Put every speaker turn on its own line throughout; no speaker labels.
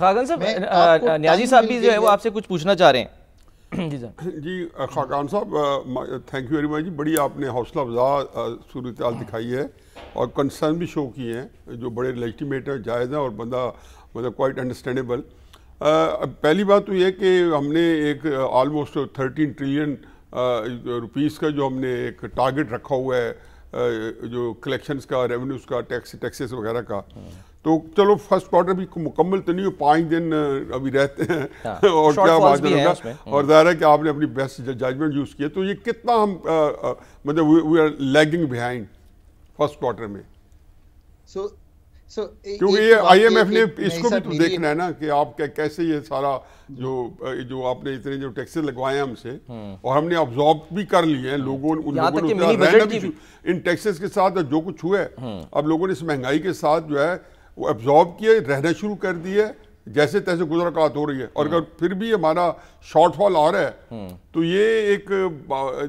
खागान साहब न्याजी साहब भी जो है वो आपसे कुछ पूछना चाह रहे हैं जी सर जी खाकान साहब थैंक यू वेरी मच जी बड़ी आपने हौसला अफजा सूरत दिखाई है और कंसर्न भी शो किए हैं जो बड़े लेजिटिमेट हैं जायज़ हैं और बंदा मतलब क्वाइट अंडरस्टैंडेबल पहली बात तो यह कि हमने एक ऑलमोस्ट थर्टीन ट्रिलियन रुपीज़ का जो हमने एक टारगेट रखा हुआ है जो कलेक्शंस का रेवेन्यूज़ का टैक्स टैक्सेस वगैरह का तो चलो फर्स्ट क्वार्टर भी मुकम्मल तो नहीं हो पाँच दिन अभी रहते हैं हाँ। और क्या बात है और हम्म। ज़ाहिर है कि आपने अपनी बेस्ट जजमेंट यूज़ किया तो ये कितना हम मतलब we are lagging behind first quarter में
सो सो क्योंकि ये आईएमएफ ने इसको भी तो देखना है ना
कि आप कैसे ये सारा जो जो आपने इतने जो टैक्सेस लगवाए हैं हमसे हम्म। और हमने ऑब्जॉर्व भी कर लिए हैं लोगों उन लोगों ने इन टैक्सेस के साथ जो कुछ हुआ है हम्म। अब लोगों ने इस महंगाई के साथ जो है वो एब्जॉर्ब किए रहने शुरू कर दिए जैसे तैसे गुजरकात हो रही है और अगर फिर भी हमारा शॉर्टफॉल आ रहा है तो ये एक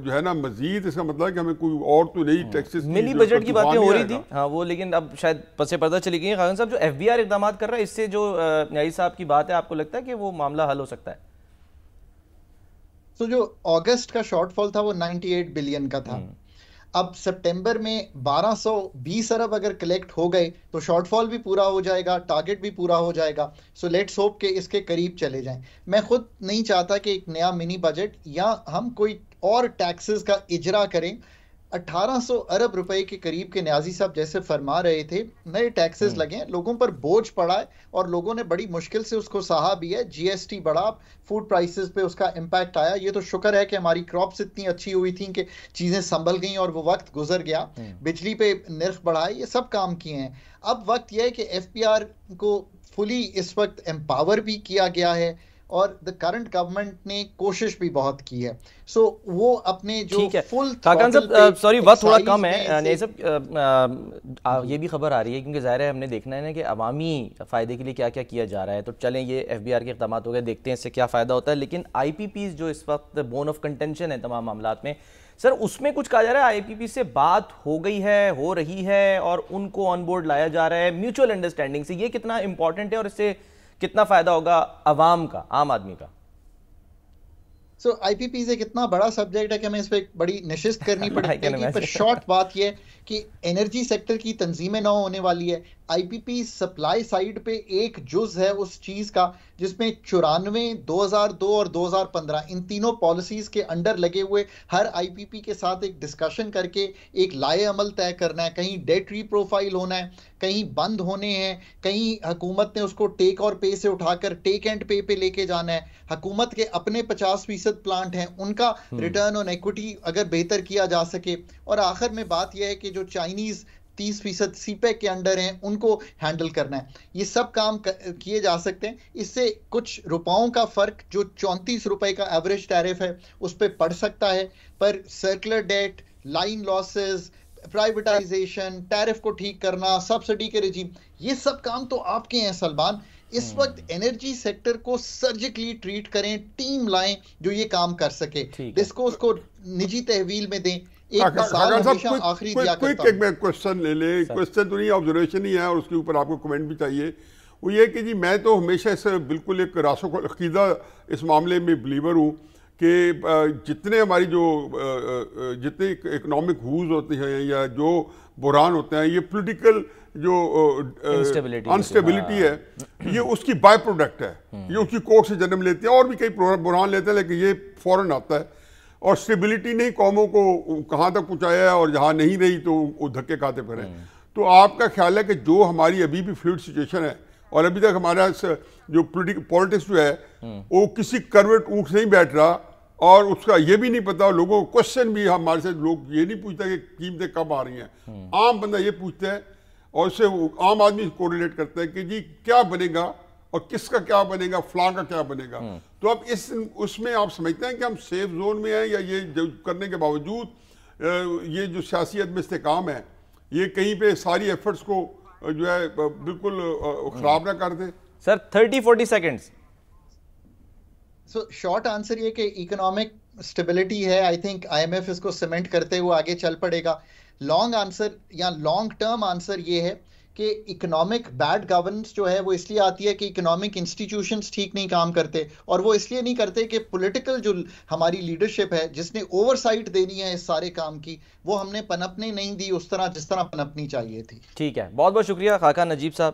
जो है ना मजीद इसका मतलब है कि हमें कोई और तो नहीं टैक्सेस मिली बजट की बातें हो रही थी हाँ वो लेकिन अब शायद पसे पर्दा चली गई खान साहब जो एफ बी आर इकदाम कर रहा है इससे जो न्यायी साहब की बात है आपको लगता है कि वो मामला हल हो सकता है
तो जो अगस्त का शॉर्टफॉल था वो 98 बिलियन का था हम्म। अब सितंबर में 1220 अरब अगर कलेक्ट हो गए तो शॉर्टफॉल भी पूरा हो जाएगा टारगेट भी पूरा हो जाएगा सो लेट्स होप के इसके करीब चले जाएं मैं खुद नहीं चाहता कि एक नया मिनी बजट या हम कोई और टैक्सेस का इजरा करें 1800 अरब रुपए के करीब के न्याजी साहब जैसे फरमा रहे थे नए टैक्सेस हम्म। लगे हैं लोगों पर बोझ पड़ा है और लोगों ने बड़ी मुश्किल से उसको सहा भी है जीएसटी बढ़ा फूड प्राइसेस पे उसका इम्पैक्ट आया ये तो शुक्र है कि हमारी क्रॉप्स इतनी अच्छी हुई थी कि चीज़ें संभल गई और वो वक्त गुजर गया हम्म। बिजली पे नर्ख बढ़ाए ये सब काम किए हैं अब वक्त यह है कि एफ को फुली इस वक्त एम्पावर भी किया गया है और द करंट गवर्नमेंट ने कोशिश भी बहुत की है सो so, वो अपने जो फुल खाकान साहब सॉरी वक्त थोड़ा कम है
सब ये भी खबर आ रही है क्योंकि ज़ाहिर है हमने देखना है ना कि अवामी फ़ायदे के लिए क्या क्या किया जा रहा है तो चलें ये एफ बी आर के इकदाम हो गए देखते हैं इससे क्या फ़ायदा होता है लेकिन आई पी पी जो इस वक्त बोन ऑफ कंटेंशन है तमाम मामला में सर उसमें कुछ कहा जा रहा है आईपीपी से बात हो गई है हो रही है और उनको ऑन बोर्ड लाया जा रहा है म्यूचुअल अंडरस्टैंडिंग से ये कितना इंपॉर्टेंट है और इससे कितना फ़ायदा होगा आवाम का आम आदमी का
सो आईपीपी एक इतना बड़ा सब्जेक्ट है कि हमें इस पर बड़ी नशिस्त करनी पड़ेगी पर शॉर्ट बात यह कि एनर्जी सेक्टर की तंजीमें ना होने वाली है आईपीपी सप्लाई साइड पे एक जुज है उस चीज़ का जिसमें चौरानवे 2002 और 2015 इन तीनों पॉलिसीज़ के अंडर लगे हुए हर आईपीपी के साथ एक डिस्कशन करके एक लाए अमल तय करना है कहीं डेट रीप्रोफाइल होना है कहीं बंद होने हैं कहीं हकूमत ने उसको टेक और पे से उठाकर टेक एंड पे पे लेके जाना है हकूमत के अपने पचास फीसद संचालित प्लांट हैं उनका रिटर्न ऑन इक्विटी अगर बेहतर किया जा सके और आखिर में बात यह है कि जो चाइनीज तीस फीसद सीपैक e के अंडर हैं उनको हैंडल करना है ये सब काम किए जा सकते हैं इससे कुछ रुपयों का फर्क जो चौंतीस रुपए का एवरेज टैरिफ है उस पर पड़ सकता है पर circular debt line losses privatization tariff को ठीक करना सब्सिडी के रजीम ये सब काम तो आपके हैं सलमान इस हम्म। वक्त एनर्जी सेक्टर को सर्जिकली ट्रीट करें टीम लाएं जो ये काम कर सके डिस्को उसको निजी तहवील में दें क्वेश्चन
ले लें क्वेश्चन तो नहीं ऑब्जर्वेशन ही है और उसके ऊपर आपको कमेंट भी चाहिए वो ये कि जी मैं तो हमेशा इस बिल्कुल एक रासो अकीदा इस मामले में बिलीवर हूँ कि जितने हमारी जो जितने इकोनॉमिक हुज होते हैं या जो बुरान होते हैं ये पॉलिटिकल जो अनस्टेबिलिटी हाँ। है ये उसकी बाय प्रोडक्ट है हम्म। ये उसकी कोर्ट से जन्म लेती है और भी कई बुरान लेते हैं लेकिन ये फ़ौरन आता है और स्टेबिलिटी नहीं कौमों को कहाँ तक पहुँचाया है और जहाँ नहीं रही तो वो धक्के खाते फिर हम्म। तो आपका ख्याल है कि जो हमारी अभी भी फ्लूड सिचुएशन है और अभी तक हमारा जो पॉलिटिक्स जो है वो किसी करवट से नहीं बैठ रहा और उसका ये भी नहीं पता लोगों को क्वेश्चन भी हमारे से लोग ये नहीं पूछता कि कीमतें कब आ रही हैं आम बंदा ये पूछता है और उससे आम आदमी कोरिलेट करता है कि जी क्या बनेगा और किसका क्या बनेगा फ्ला का क्या बनेगा तो अब इस उसमें आप समझते हैं कि हम सेफ जोन में हैं या ये करने के बावजूद ये जो सियासी अदम इसकाम है ये कहीं पे सारी एफर्ट्स को जो है बिल्कुल खराब ना कर दे sir thirty forty
seconds so short answer ये कि इकोनॉमिक स्टेबिलिटी है आई थिंक आईएमएफ इसको सीमेंट करते हुए आगे चल पड़ेगा लॉन्ग आंसर या लॉन्ग टर्म आंसर ये है कि इकोनॉमिक बैड गवर्नेंस जो है वो इसलिए आती है कि इकोनॉमिक इंस्टीट्यूशंस ठीक नहीं काम करते और वो इसलिए नहीं करते कि पॉलिटिकल जो हमारी लीडरशिप है जिसने ओवरसाइट देनी है इस सारे काम की वो हमने पनपने नहीं दी उस तरह जिस तरह पनपनी चाहिए थी
ठीक है बहुत बहुत शुक्रिया खाका नजीब साहब